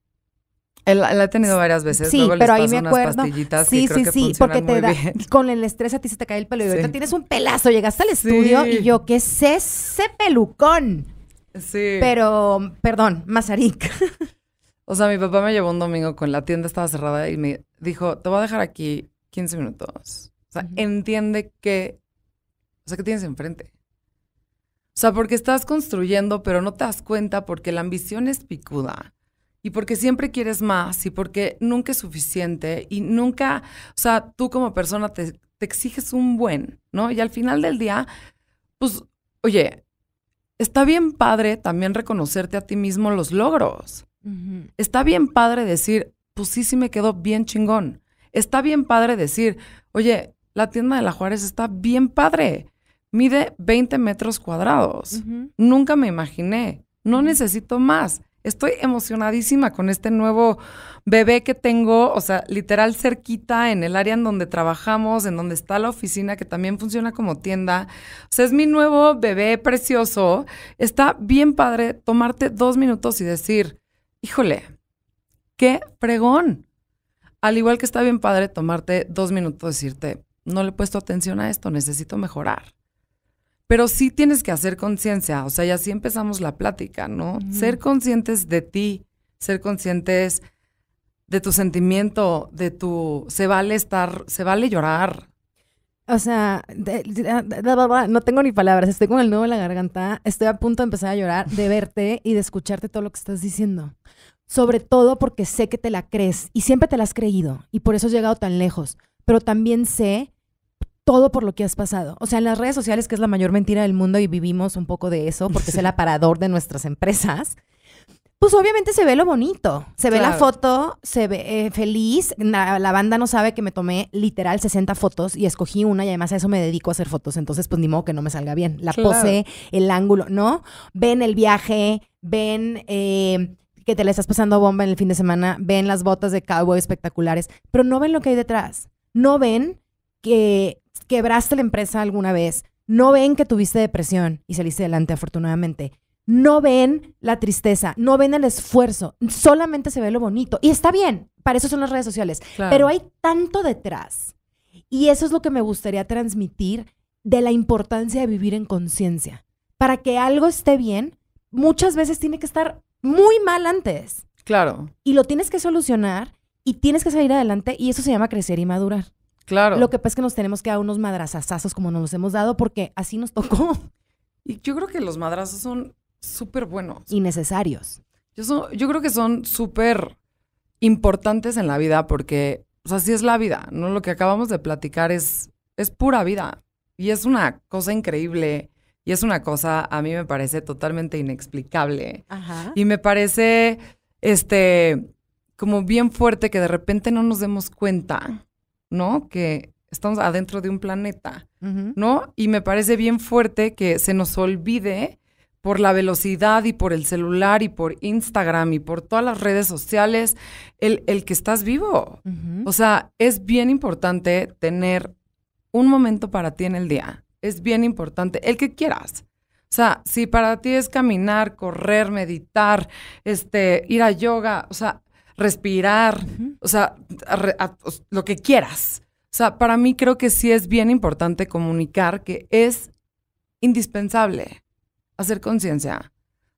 la he tenido varias veces. Sí, pero ahí me acuerdo. Sí, sí, sí, porque te da, con el estrés a ti se te cae el pelo y ahorita tienes un pelazo, llegaste al estudio y yo, ¿qué es ese pelucón? Sí. Pero, perdón, Mazarik. o sea, mi papá me llevó un domingo con la tienda estaba cerrada y me dijo, te voy a dejar aquí 15 minutos. O sea, entiende que, o sea, que tienes enfrente. O sea, porque estás construyendo, pero no te das cuenta porque la ambición es picuda y porque siempre quieres más y porque nunca es suficiente y nunca, o sea, tú como persona te, exiges un buen, ¿no? Y al final del día, pues, oye, está bien padre también reconocerte a ti mismo los logros. Está bien padre decir, pues sí, sí me quedó bien chingón. Está bien padre decir, oye, la tienda de la Juárez está bien padre. Mide 20 metros cuadrados. Nunca me imaginé. No necesito más. Estoy emocionadísima con este nuevo bebé que tengo, o sea, literal cerquita en el área en donde trabajamos, en donde está la oficina, que también funciona como tienda. O sea, es mi nuevo bebé precioso. Está bien padre tomarte dos minutos y decir, híjole, qué pregón. Al igual que está bien padre tomarte dos minutos y decirte, no le he puesto atención a esto, necesito mejorar. Pero sí tienes que hacer conciencia, o sea, y así empezamos la plática, ¿no? Ser conscientes de ti, ser conscientes de tu sentimiento, de tu... Se vale estar, se vale llorar. O sea, no tengo ni palabras, estoy con el nudo en la garganta, estoy a punto de empezar a llorar, de verte y de escucharte todo lo que estás diciendo. Sobre todo porque sé que te la crees y siempre te la has creído y por eso has llegado tan lejos, pero también sé todo por lo que has pasado. O sea, en las redes sociales, que es la mayor mentira del mundo y vivimos un poco de eso, porque es el aparador de nuestras empresas, pues obviamente se ve lo bonito. Se ve la foto, se ve eh, feliz. La, banda no sabe que me tomé literal 60 fotos y escogí una y además a eso me dedico a hacer fotos. Entonces, pues ni modo que no me salga bien. La pose, el ángulo, ¿no? Ven el viaje, ven... Eh, que te le estás pasando bomba en el fin de semana, ven las botas de cowboy espectaculares, pero no ven lo que hay detrás. No ven que quebraste la empresa alguna vez, no ven que tuviste depresión y saliste adelante afortunadamente. No ven la tristeza, no ven el esfuerzo, solamente se ve lo bonito. Y está bien, para eso son las redes sociales. Pero hay tanto detrás. Y eso es lo que me gustaría transmitir de la importancia de vivir en conciencia. Para que algo esté bien, muchas veces tiene que estar muy mal antes. Claro. Y lo tienes que solucionar y tienes que salir adelante y eso se llama crecer y madurar. Claro. Lo que pasa es que nos tenemos que dar unos madrazazazos como nos hemos dado porque así nos tocó. Y yo creo que los madrazos son súper buenos. Y necesarios. Yo, yo creo que son súper importantes en la vida porque, pues, así es la vida, ¿no? Lo que acabamos de platicar es, es pura vida y es una cosa increíble y es una cosa, a mí me parece totalmente inexplicable. Y me parece, este, como bien fuerte que de repente no nos demos cuenta ¿no? Que estamos adentro de un planeta, ¿no? Y me parece bien fuerte que se nos olvide por la velocidad y por el celular y por Instagram y por todas las redes sociales, el, que estás vivo. O sea, es bien importante tener un momento para ti en el día. Es bien importante, el que quieras. O sea, si para ti es caminar, correr, meditar, este, ir a yoga, o sea, respirar, o sea, lo que quieras. O sea, para mí creo que sí es bien importante comunicar que es indispensable hacer conciencia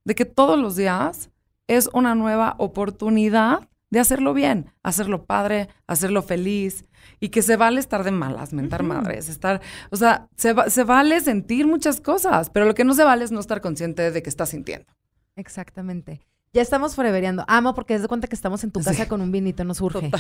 de que todos los días es una nueva oportunidad de hacerlo bien, hacerlo padre, hacerlo feliz y que se vale estar de malas, mentar madres, estar, o sea, se, se vale sentir muchas cosas, pero lo que no se vale es no estar consciente de que estás sintiendo. Exactamente. Ya estamos forevereando. Amo porque es de cuenta que estamos en tu casa con un vinito, no surge.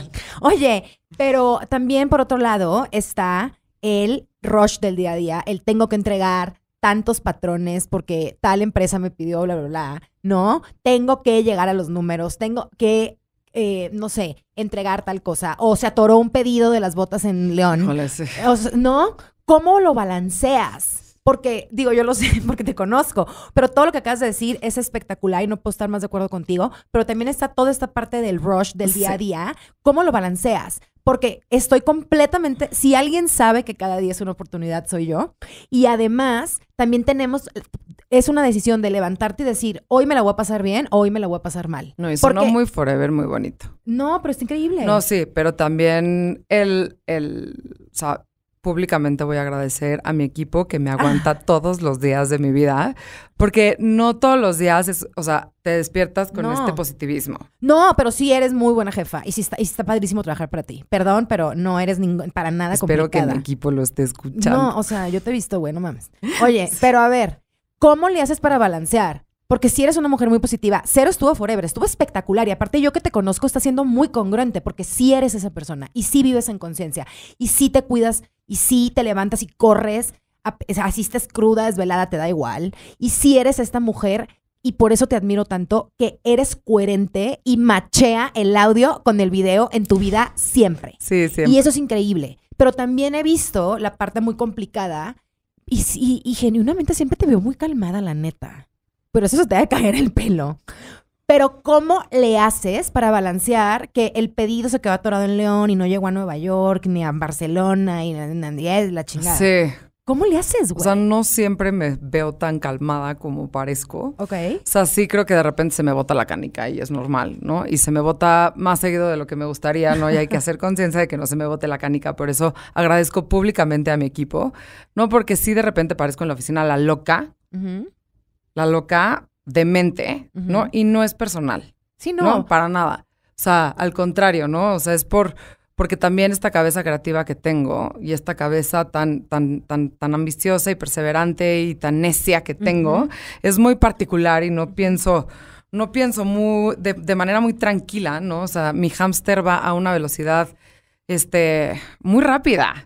Oye, pero también por otro lado está el rush del día a día, el tengo que entregar tantos patrones porque tal empresa me pidió bla, bla, bla, ¿no? Tengo que llegar a los números, tengo que eh, no sé, entregar tal cosa, o se atoró un pedido de las botas en León. o sea, ¿No? ¿Cómo lo balanceas? porque digo, yo lo sé porque te conozco, pero todo lo que acabas de decir es espectacular y no puedo estar más de acuerdo contigo, pero también está toda esta parte del rush del día a día, ¿cómo lo balanceas? Porque estoy completamente, si alguien sabe que cada día es una oportunidad, soy yo. Y además, también tenemos, es una decisión de levantarte y decir, hoy me la voy a pasar bien, hoy me la voy a pasar mal. No, y no muy forever, muy bonito. No, pero es increíble. No, sí, pero también el, el o sea, públicamente voy a agradecer a mi equipo que me aguanta todos los días de mi vida, porque no todos los días es, o sea, te despiertas con este positivismo. No, pero sí eres muy buena jefa y sí está, está padrísimo trabajar para ti. Perdón, pero no eres para nada Espero que mi equipo lo esté escuchando. No, o sea, yo te he visto, bueno, mames. Oye, pero a ver, ¿cómo le haces para balancear? Porque si eres una mujer muy positiva, Cero estuvo forever, estuvo espectacular y aparte yo que te conozco está siendo muy congruente porque si eres esa persona y si vives en conciencia y si te cuidas y si te levantas y corres, asistes cruda, desvelada, te da igual y si eres esta mujer y por eso te admiro tanto que eres coherente y machea el audio con el video en tu vida siempre. Sí, sí, Y eso es increíble. Pero también he visto la parte muy complicada y, y genuinamente siempre te veo muy calmada, la neta pero eso te va a caer el pelo. Pero ¿cómo le haces para balancear que el pedido se quedó atorado en León y no llegó a Nueva York, ni a Barcelona, ni a Andrés, la chingada? Sí. ¿Cómo le haces, güey? O sea, no siempre me veo tan calmada como parezco. Ok. O sea, sí creo que de repente se me bota la canica y es normal, ¿no? Y se me bota más seguido de lo que me gustaría, ¿no? Y hay que hacer conciencia de que no se me bote la canica. Por eso agradezco públicamente a mi equipo, ¿no? Porque sí de repente parezco en la oficina la loca, la loca demente, mente ¿no? Y no es personal. Sí, no. No, para nada. O sea, al contrario, ¿no? O sea, es por porque también esta cabeza creativa que tengo y esta cabeza tan tan tan tan ambiciosa y perseverante y tan necia que tengo es muy particular y no pienso no pienso muy de, manera muy tranquila, ¿no? O sea, mi hámster va a una velocidad este muy rápida.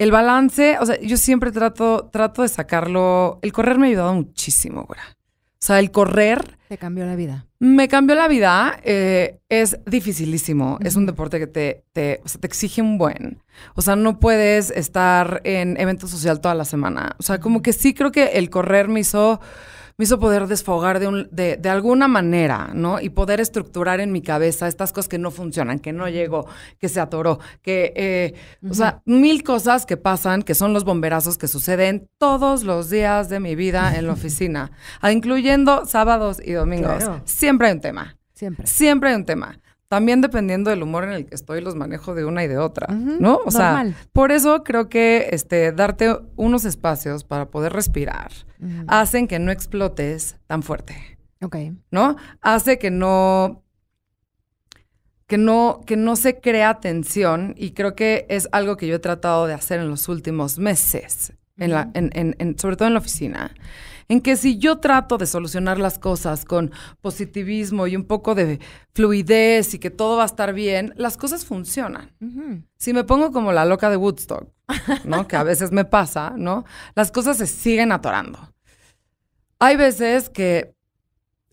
El balance, o sea, yo siempre trato, trato de sacarlo. El correr me ha ayudado muchísimo, güey. O sea, el correr. Te cambió la vida. Me cambió la vida. Eh, es dificilísimo. Es un deporte que te, te, o sea, te exige un buen. O sea, no puedes estar en evento social toda la semana. O sea, como que sí creo que el correr me hizo me hizo poder desfogar de, de, alguna manera, ¿no? Y poder estructurar en mi cabeza estas cosas que no funcionan, que no llegó, que se atoró, que, eh, o sea, mil cosas que pasan, que son los bomberazos que suceden todos los días de mi vida en la oficina, ah, incluyendo sábados y domingos. Siempre hay un tema. Siempre. Siempre hay un tema también dependiendo del humor en el que estoy, los manejo de una y de otra, ¿no? O sea, por eso creo que este, darte unos espacios para poder respirar hacen que no explotes tan fuerte. Ok. ¿No? Hace que no. Que no, que no se crea tensión y creo que es algo que yo he tratado de hacer en los últimos meses, en la, en, en, sobre todo en la oficina en que si yo trato de solucionar las cosas con positivismo y un poco de fluidez y que todo va a estar bien, las cosas funcionan. Si me pongo como la loca de Woodstock, ¿no? que a veces me pasa, ¿no? Las cosas se siguen atorando. Hay veces que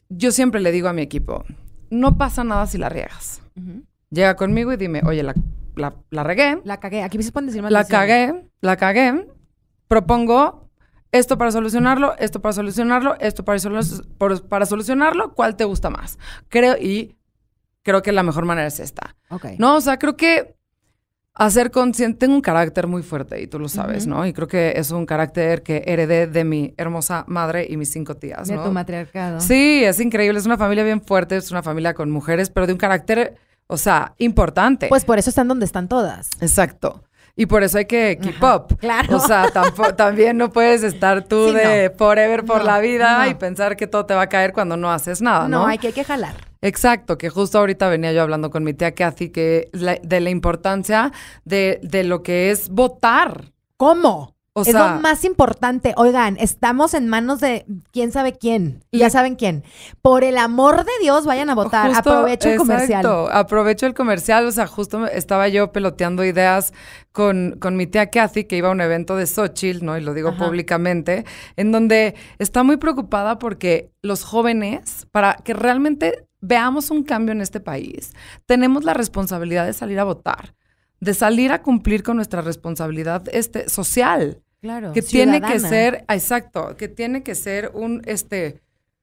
yo siempre le digo a mi equipo, no pasa nada si la riegas. Llega conmigo y dime, oye, la, regué. La cagué. Aquí me se pueden decir más La cagué, la cagué. Propongo esto para solucionarlo, esto para solucionarlo, esto para, para solucionarlo, ¿cuál te gusta más? Creo, y creo que la mejor manera es esta. Okay. No, o sea, creo que hacer consciente, tengo un carácter muy fuerte y tú lo sabes, ¿no? Y creo que es un carácter que heredé de mi hermosa madre y mis cinco tías. De tu matriarcado. Sí, es increíble, es una familia bien fuerte, es una familia con mujeres, pero de un carácter, o sea, importante. Pues por eso están donde están todas. Exacto. Y por eso hay que keep up. Claro. O sea, también no puedes estar tú de forever por la vida y pensar que todo te va a caer cuando no haces nada, ¿no? No, hay que, jalar. Exacto, que justo ahorita venía yo hablando con mi tía Kathy que de la importancia de, de lo que es votar. ¿Cómo? es lo más importante. Oigan, estamos en manos de quién sabe quién. ya saben quién. Por el amor de Dios, vayan a votar. aprovecho el exacto, comercial. Aprovecho el comercial. O sea, justo estaba yo peloteando ideas con, mi tía Kathy, que iba a un evento de Xochitl, ¿no? Y lo digo públicamente, en donde está muy preocupada porque los jóvenes, para que realmente veamos un cambio en este país, tenemos la responsabilidad de salir a votar de salir a cumplir con nuestra responsabilidad este, social. Claro. Que tiene que ser, exacto, que tiene que ser un, este,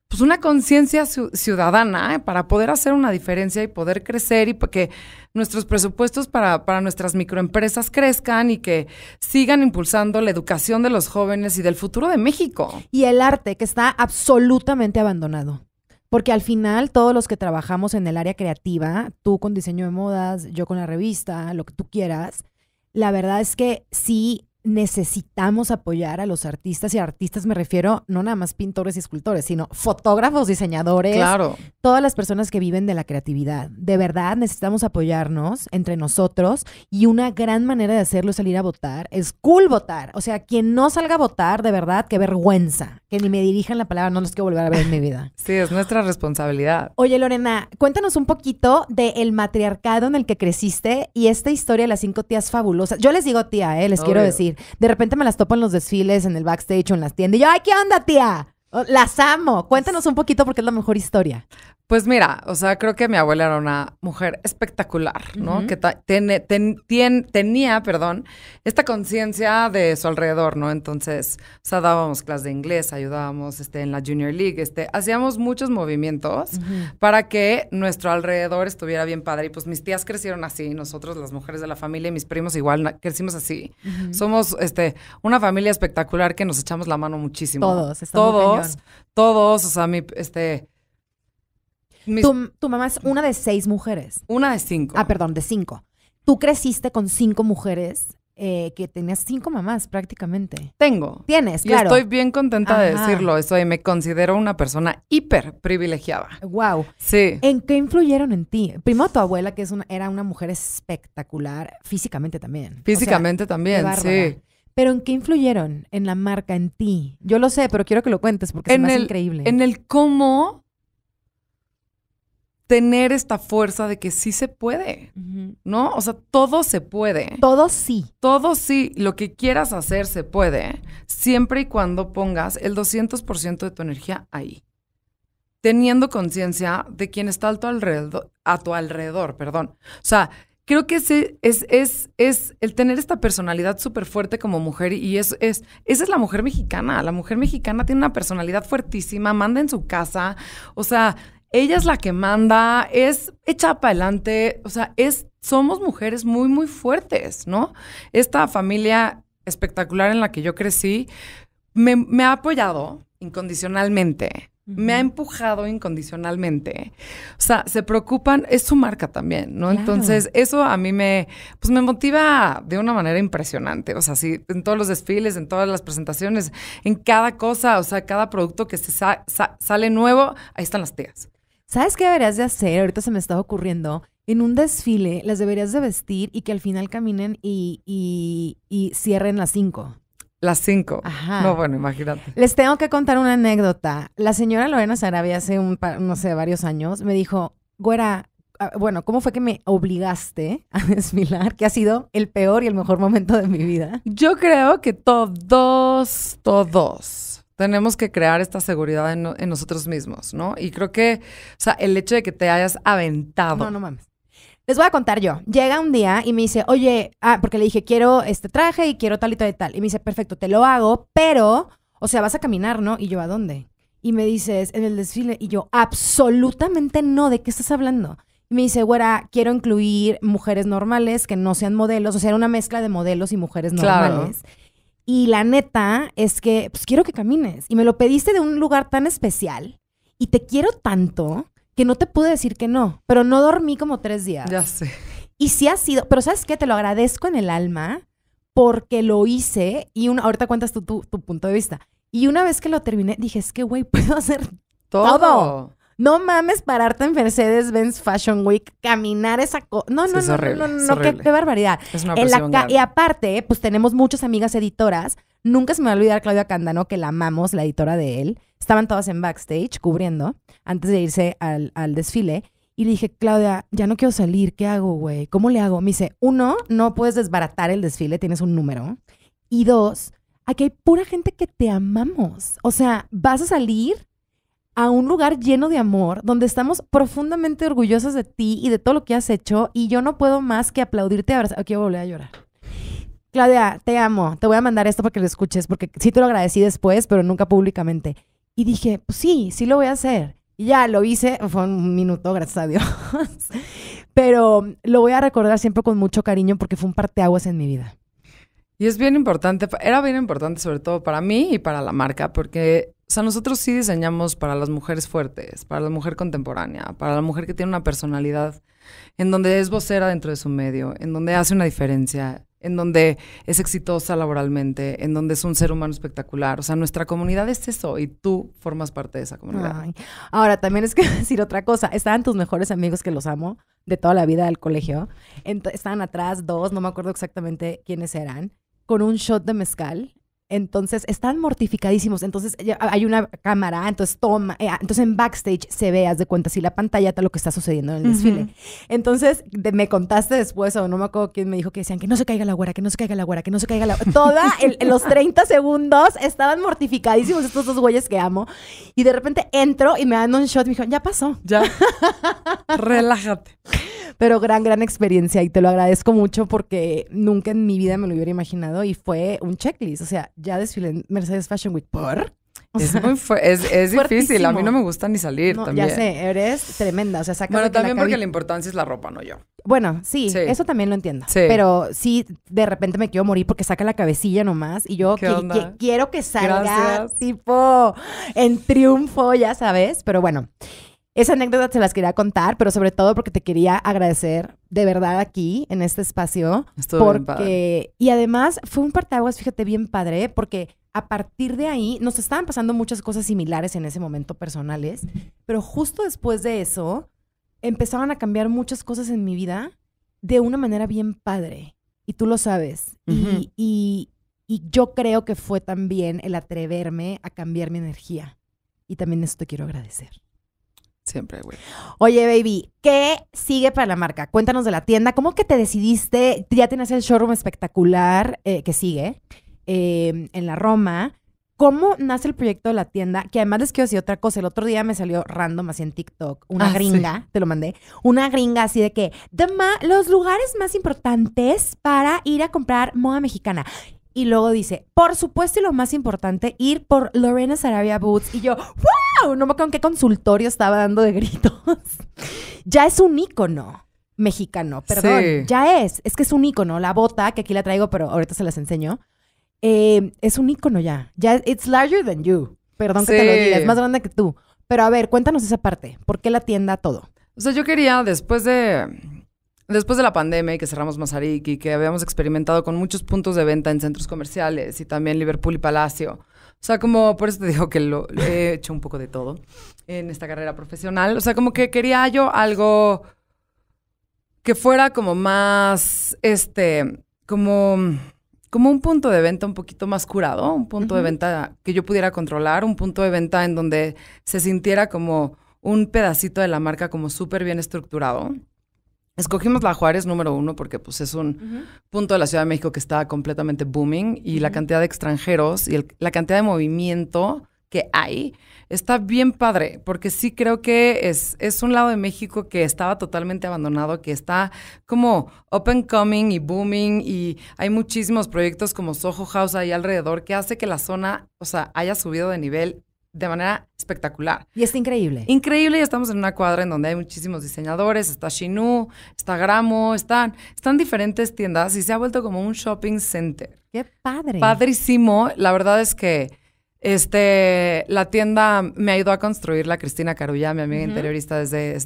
pues una conciencia ciudadana ¿eh? para poder hacer una diferencia y poder crecer y que nuestros presupuestos para, para nuestras microempresas crezcan y que sigan impulsando la educación de los jóvenes y del futuro de México. Y el arte, que está absolutamente abandonado. Porque al final todos los que trabajamos en el área creativa, tú con diseño de modas, yo con la revista, lo que tú quieras, la verdad es que sí necesitamos apoyar a los artistas y a artistas me refiero no nada más pintores y escultores, sino fotógrafos, diseñadores, todas las personas que viven de la creatividad. De verdad necesitamos apoyarnos entre nosotros y una gran manera de hacerlo es salir a votar. Es cool votar. O sea, quien no salga a votar, de verdad, qué vergüenza ni me dirijan la palabra, no los quiero volver a ver en mi vida. Sí, es nuestra responsabilidad. Oye, Lorena, cuéntanos un poquito del matriarcado en el que creciste y esta historia de las cinco tías fabulosas. Yo les digo tía, eh, les quiero decir. De repente me las topo en los desfiles, en el backstage o en las tiendas. Y yo, ¡ay, qué onda, tía! Las amo. Cuéntanos un poquito porque es la mejor historia. Pues mira, o sea, creo que mi abuela era una mujer espectacular, ¿no? Que tiene, tenía, perdón, esta conciencia de su alrededor, ¿no? Entonces, o sea, dábamos clases de inglés, ayudábamos este, en la Junior League, este, hacíamos muchos movimientos para que nuestro alrededor estuviera bien padre. Y pues mis tías crecieron así, nosotros, las mujeres de la familia y mis primos igual crecimos así. Somos este, una familia espectacular que nos echamos la mano muchísimo. Todos, todos, todos, o sea, mi, este tu, mamá es una de seis mujeres. Una de cinco. Ah, perdón, de cinco. Tú creciste con cinco mujeres. Eh, que tenías cinco mamás prácticamente. Tengo. Tienes, claro. Y estoy bien contenta de decirlo eso y me considero una persona hiper privilegiada. Wow. Sí. ¿En qué influyeron en ti? Primero tu abuela, que es una, era una mujer espectacular, físicamente también. Físicamente también, sí. Pero ¿en qué influyeron? En la marca, en ti. Yo lo sé, pero quiero que lo cuentes porque es increíble. En el cómo tener esta fuerza de que sí se puede, ¿no? O sea, todo se puede. Todo sí. Todo sí, lo que quieras hacer se puede, siempre y cuando pongas el 200% de tu energía ahí. Teniendo conciencia de quién está a tu alrededor, a tu alrededor, perdón. O sea, creo que ese es, es, el tener esta personalidad súper fuerte como mujer y es, es, esa es la mujer mexicana. La mujer mexicana tiene una personalidad fuertísima, manda en su casa, o sea, ella es la que manda, es hecha para adelante, o sea, es, somos mujeres muy, muy fuertes, ¿no? Esta familia espectacular en la que yo crecí me, ha apoyado incondicionalmente, me ha empujado incondicionalmente. O sea, se preocupan, es su marca también, ¿no? Entonces, eso a mí me, pues me motiva de una manera impresionante, o sea, sí, en todos los desfiles, en todas las presentaciones, en cada cosa, o sea, cada producto que se sale nuevo, ahí están las tías. ¿Sabes qué deberías de hacer? Ahorita se me está ocurriendo. En un desfile las deberías de vestir y que al final caminen y, y, cierren las cinco. Las cinco. Ajá. No, bueno, imagínate. Les tengo que contar una anécdota. La señora Lorena Sarabia hace un, no sé, varios años me dijo, güera, ah, bueno, ¿cómo fue que me obligaste a desfilar? Que ha sido el peor y el mejor momento de mi vida. Yo creo que todos, todos tenemos que crear esta seguridad en, nosotros mismos, ¿no? Y creo que, o sea, el hecho de que te hayas aventado. No, no mames. Les voy a contar yo. Llega un día y me dice, oye, ah", porque le dije, quiero este traje y quiero tal y tal y tal. Y me dice, perfecto, te lo hago, pero, o sea, vas a caminar, ¿no? Y yo, ¿a dónde? Y me dices, en el desfile. Y yo, absolutamente no, ¿de qué estás hablando? Y me dice, güera, quiero incluir mujeres normales que no sean modelos. O sea, era una mezcla de modelos y mujeres normales. Claro. Y la neta es que, pues quiero que camines. Y me lo pediste de un lugar tan especial y te quiero tanto que no te pude decir que no, pero no dormí como tres días. Ya sé. Y sí ha sido, pero sabes qué, te lo agradezco en el alma porque lo hice y una, ahorita cuentas tú tu, punto de vista. Y una vez que lo terminé, dije, es que, güey, puedo hacer todo. todo. No mames pararte en Mercedes-Benz Fashion Week, caminar esa cosa. No, no, no, no, qué, barbaridad. Es una Y aparte, pues tenemos muchas amigas editoras. Nunca se me va a olvidar Claudia Candano, que la amamos, la editora de él. Estaban todas en backstage cubriendo antes de irse al, al desfile. Y le dije, Claudia, ya no quiero salir, ¿qué hago, güey? ¿Cómo le hago? Me dice, uno, no puedes desbaratar el desfile, tienes un número. Y dos, aquí hay pura gente que te amamos. O sea, vas a salir a un lugar lleno de amor, donde estamos profundamente orgullosos de ti y de todo lo que has hecho, y yo no puedo más que aplaudirte y Aquí voy a a llorar. Claudia, te amo, te voy a mandar esto para que lo escuches, porque sí te lo agradecí después, pero nunca públicamente. Y dije, pues sí, sí lo voy a hacer. Y ya lo hice, fue un minuto, gracias a Dios. pero lo voy a recordar siempre con mucho cariño porque fue un parteaguas en mi vida. Y es bien importante, era bien importante sobre todo para mí y para la marca, porque o sea, nosotros sí diseñamos para las mujeres fuertes, para la mujer contemporánea, para la mujer que tiene una personalidad en donde es vocera dentro de su medio, en donde hace una diferencia, en donde es exitosa laboralmente, en donde es un ser humano espectacular. O sea, nuestra comunidad es eso y tú formas parte de esa comunidad. Ahora, también es que decir otra cosa, estaban tus mejores amigos que los amo de toda la vida del colegio, estaban atrás dos, no me acuerdo exactamente quiénes eran, con un shot de mezcal entonces están mortificadísimos. Entonces hay una cámara, entonces toma, eh, ah, entonces en backstage se ve, de cuenta, si la pantalla está lo que está sucediendo en el desfile. Entonces me contaste después, o no me acuerdo quién me dijo que decían que no se caiga la güera, que no se caiga la güera, que no se caiga la Toda en los 30 segundos estaban mortificadísimos estos dos güeyes que amo. Y de repente entro y me dan un shot y me dijo ya pasó. Ya. Relájate. Pero gran, gran experiencia y te lo agradezco mucho porque nunca en mi vida me lo hubiera imaginado y fue un checklist. O sea, ya desfilé Mercedes Fashion Week por... es, difícil, a mí no me gusta ni salir también. Ya sé, eres tremenda, o sea, Bueno, también porque la importancia es la ropa, no yo. Bueno, sí, eso también lo entiendo. Pero sí, de repente me quiero morir porque saca la cabecilla nomás y yo quiero que salga tipo en triunfo, ya sabes, pero bueno. Esa anécdota te las quería contar, pero sobre todo porque te quería agradecer de verdad aquí, en este espacio. porque, Y además fue un parteaguas, fíjate, bien padre, porque a partir de ahí nos estaban pasando muchas cosas similares en ese momento personales, pero justo después de eso empezaban a cambiar muchas cosas en mi vida de una manera bien padre. Y tú lo sabes. y, yo creo que fue también el atreverme a cambiar mi energía. Y también esto te quiero agradecer. Siempre, güey. Oye, baby, ¿qué sigue para la marca? Cuéntanos de la tienda. ¿Cómo que te decidiste? Ya tienes el showroom espectacular eh, que sigue em, en la Roma. ¿Cómo nace el proyecto de la tienda? Que además les quiero decir otra cosa. El otro día me salió random así en TikTok una ah, gringa, te lo mandé, una gringa así de que los lugares más importantes para ir a comprar moda mexicana. Y luego dice, por supuesto y lo más importante, ir por Lorena Sarabia Boots. Y yo, ¡Wow! No me acuerdo en qué consultorio estaba dando de gritos. ya es un ícono mexicano, perdón. Ya es. Es que es un ícono. La bota, que aquí la traigo, pero ahorita se las enseño. Eh, es un ícono ya. Ya, it's larger than you. Perdón que te lo diga, es más grande que tú. Pero a ver, cuéntanos esa parte. ¿Por qué la tienda todo? O sea, yo quería, después de. Después de la pandemia y que cerramos Mazarik y que habíamos experimentado con muchos puntos de venta en centros comerciales y también Liverpool y Palacio, o sea, como por eso te digo que lo, he hecho un poco de todo en esta carrera profesional. O sea, como que quería yo algo que fuera como más, este, como, como un punto de venta un poquito más curado, un punto de venta que yo pudiera controlar, un punto de venta en donde se sintiera como un pedacito de la marca como súper bien estructurado. Escogimos la Juárez número uno porque pues, es un punto de la Ciudad de México que está completamente booming y la cantidad de extranjeros y la cantidad de movimiento que hay está bien padre porque sí creo que es, es un lado de México que estaba totalmente abandonado, que está como open coming y booming y hay muchísimos proyectos como Soho House ahí alrededor que hace que la zona, o sea, haya subido de nivel de manera espectacular. Y es increíble. Increíble, y estamos en una cuadra en donde hay muchísimos diseñadores, está Shinu, está Gramo, están, están diferentes tiendas y se ha vuelto como un shopping center. ¡Qué padre! Padrísimo, la verdad es que este, la tienda me ayudó a construir la Cristina Carulla, mi amiga interiorista desde,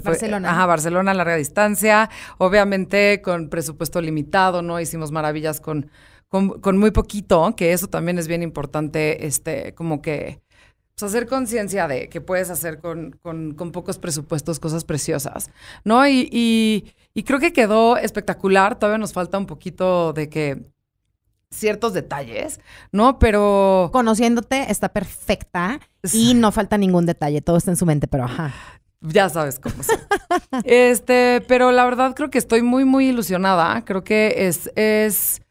Barcelona. ajá, Barcelona a larga distancia, obviamente con presupuesto limitado, ¿no? Hicimos maravillas con, con, con muy poquito, que eso también es bien importante, este, como que pues, hacer conciencia de que puedes hacer con, pocos presupuestos cosas preciosas, ¿no? Y, y, creo que quedó espectacular. Todavía nos falta un poquito de que ciertos detalles, ¿no? Pero... Conociéndote está perfecta y no falta ningún detalle, todo está en su mente, pero ajá. Ya sabes cómo es. este, pero la verdad creo que estoy muy, muy ilusionada. Creo que es, es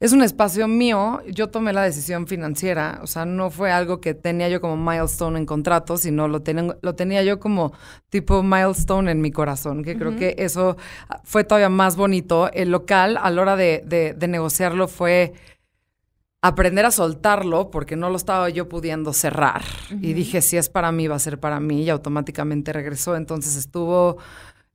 es un espacio mío, yo tomé la decisión financiera, o sea, no fue algo que tenía yo como milestone en contrato, sino lo, lo tenía yo como tipo milestone en mi corazón, que creo que eso fue todavía más bonito. El local, a la hora de, negociarlo, fue aprender a soltarlo porque no lo estaba yo pudiendo cerrar. Y dije, si es para mí, va a ser para mí, y automáticamente regresó. Entonces estuvo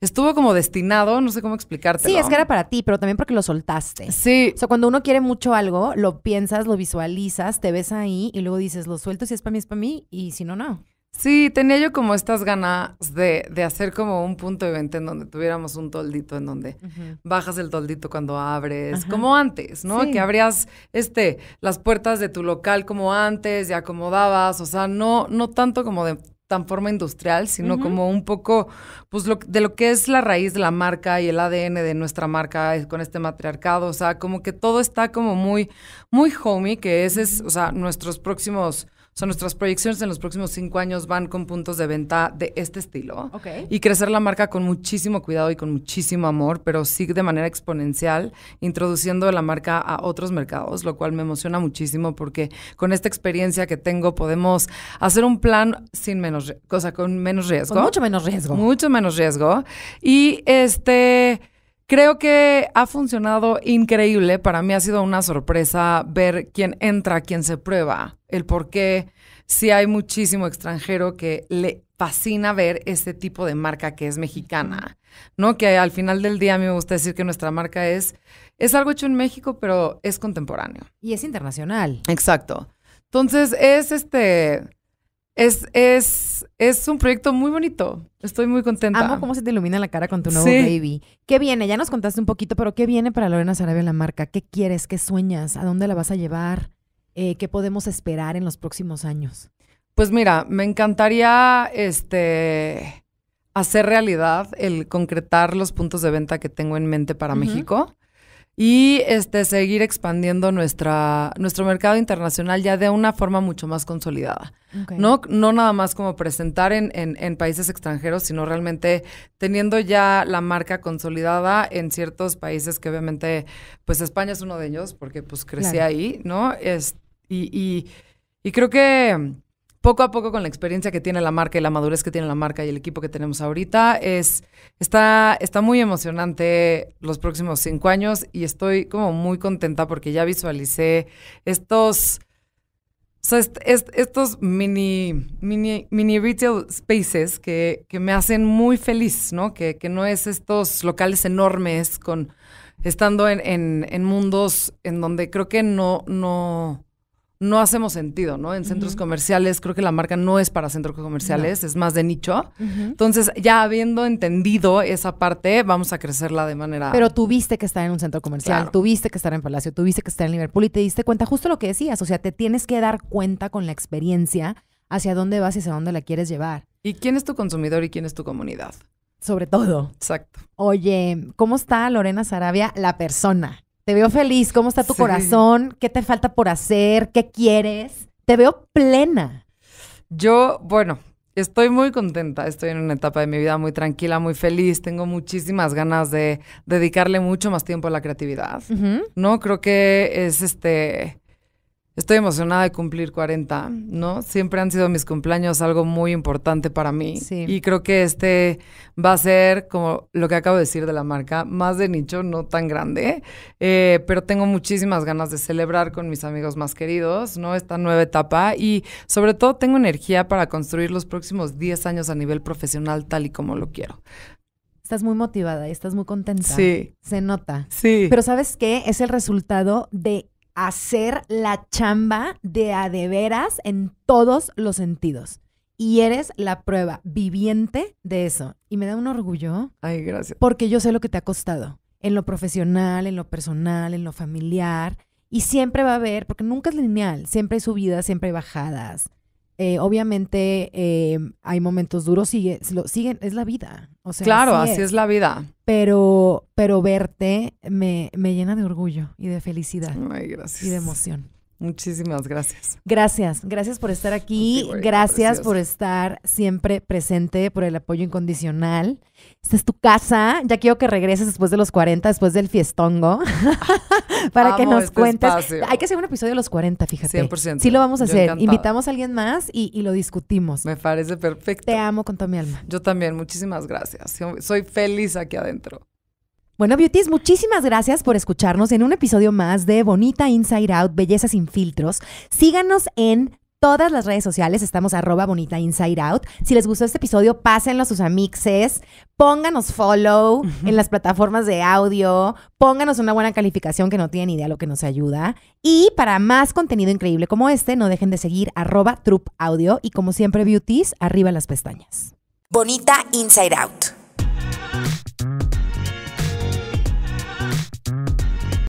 estuvo como destinado, no sé cómo explicarte. Sí, es que era para ti, pero también porque lo soltaste. Sí. O sea, cuando uno quiere mucho algo, lo piensas, lo visualizas, te ves ahí y luego dices, lo suelto si es para mí, es para mí, y si no, no. Sí, tenía yo como estas ganas de, de hacer como un punto de venta en donde tuviéramos un toldito, en donde bajas el toldito cuando abres, como antes, ¿no? Que abrías este, las puertas de tu local como antes y acomodabas, o sea, no, no tanto como de tan forma industrial, sino como un poco pues, lo, de lo que es la raíz de la marca y el ADN de nuestra marca con este matriarcado. O sea, como que todo está como muy, muy homey, que ese es, o sea, nuestros próximos o nuestras proyecciones en los próximos cinco años van con puntos de venta de este estilo. Y crecer la marca con muchísimo cuidado y con muchísimo amor, pero sí de manera exponencial, introduciendo la marca a otros mercados, lo cual me emociona muchísimo porque con esta experiencia que tengo podemos hacer un plan sin menos, cosa con menos riesgo. Con mucho menos riesgo. Mucho menos riesgo. Y este Creo que ha funcionado increíble. Para mí ha sido una sorpresa ver quién entra, quién se prueba, el por qué si hay muchísimo extranjero que le fascina ver este tipo de marca que es mexicana, ¿no? Que al final del día a mí me gusta decir que nuestra marca es, es algo hecho en México, pero es contemporáneo. Y es internacional. Exacto. Entonces es este es, es, es un proyecto muy bonito. Estoy muy contenta. Amo cómo se te ilumina la cara con tu nuevo baby. ¿Qué viene? Ya nos contaste un poquito, pero ¿qué viene para Lorena Sarabia la marca? ¿Qué quieres? ¿Qué sueñas? ¿A dónde la vas a llevar? Eh, ¿Qué podemos esperar en los próximos años? Pues mira, me encantaría este, hacer realidad el concretar los puntos de venta que tengo en mente para México y este, seguir expandiendo nuestra, nuestro mercado internacional ya de una forma mucho más consolidada. No, no nada más como presentar en, en, países extranjeros, sino realmente teniendo ya la marca consolidada en ciertos países que obviamente, pues España es uno de ellos, porque pues crecí ahí, ¿no? Es, y creo que poco a poco con la experiencia que tiene la marca y la madurez que tiene la marca y el equipo que tenemos ahorita, es, está, está muy emocionante los próximos cinco años y estoy como muy contenta porque ya visualicé estos... estos mini, mini, retail spaces que, me hacen muy feliz, ¿no? Que, no es estos locales enormes con estando en, en, en mundos en donde creo que no, no, no hacemos sentido, ¿no? En centros comerciales, creo que la marca no es para centros comerciales, es más de nicho. Entonces, ya habiendo entendido esa parte, vamos a crecerla de manera... Pero tuviste que estar en un centro comercial, tuviste que estar en Palacio, tuviste que estar en Liverpool y te diste cuenta justo lo que decías, o sea, te tienes que dar cuenta con la experiencia hacia dónde vas y hacia dónde la quieres llevar. ¿Y quién es tu consumidor y quién es tu comunidad? Sobre todo. Exacto. Oye, ¿cómo está Lorena Sarabia, la persona? Te veo feliz, ¿cómo está tu corazón? ¿Qué te falta por hacer? ¿Qué quieres? Te veo plena. Yo, bueno, estoy muy contenta, estoy en una etapa de mi vida muy tranquila, muy feliz, tengo muchísimas ganas de dedicarle mucho más tiempo a la creatividad, ¿no? Creo que es este Estoy emocionada de cumplir 40, ¿no? Siempre han sido mis cumpleaños algo muy importante para mí. Sí. Y creo que este va a ser, como lo que acabo de decir de la marca, más de nicho, no tan grande. Eh, pero tengo muchísimas ganas de celebrar con mis amigos más queridos, ¿no? Esta nueva etapa. Y sobre todo tengo energía para construir los próximos 10 años a nivel profesional tal y como lo quiero. Estás muy motivada y estás muy contenta. Sí. Se nota. Sí. Pero ¿sabes qué? Es el resultado de hacer la chamba de a de veras en todos los sentidos. Y eres la prueba viviente de eso. Y me da un orgullo. Ay, gracias. Porque yo sé lo que te ha costado. En lo profesional, en lo personal, en lo familiar. Y siempre va a haber, porque nunca es lineal. Siempre hay subidas, siempre hay bajadas. Eh, obviamente eh, hay momentos duros, sigue, lo, siguen, es la vida. claro, así es. la vida. Pero, pero verte me, me llena de orgullo y de felicidad. Y de emoción. Muchísimas gracias. Gracias, gracias por estar aquí, gracias por estar siempre presente, por el apoyo incondicional. Esta es tu casa, ya quiero que regreses después de los 40, después del fiestongo, para que nos este cuentes. Hay que hacer un episodio de los 40, fíjate. 100%. Sí lo vamos a hacer. Invitamos a alguien más y, lo discutimos. Me parece perfecto. Te amo con toda mi alma. Yo también, muchísimas gracias. Soy feliz aquí adentro. Bueno, beauties, muchísimas gracias por escucharnos en un episodio más de Bonita Inside Out, Belleza sin filtros. Síganos en todas las redes sociales. Estamos arroba bonita inside out. Si les gustó este episodio, pásenlo a sus amixes. Pónganos follow en las plataformas de audio. Pónganos una buena calificación que no tienen idea lo que nos ayuda. Y para más contenido increíble como este, no dejen de seguir arroba troop audio. Y como siempre, beauties, arriba las pestañas. Bonita inside out.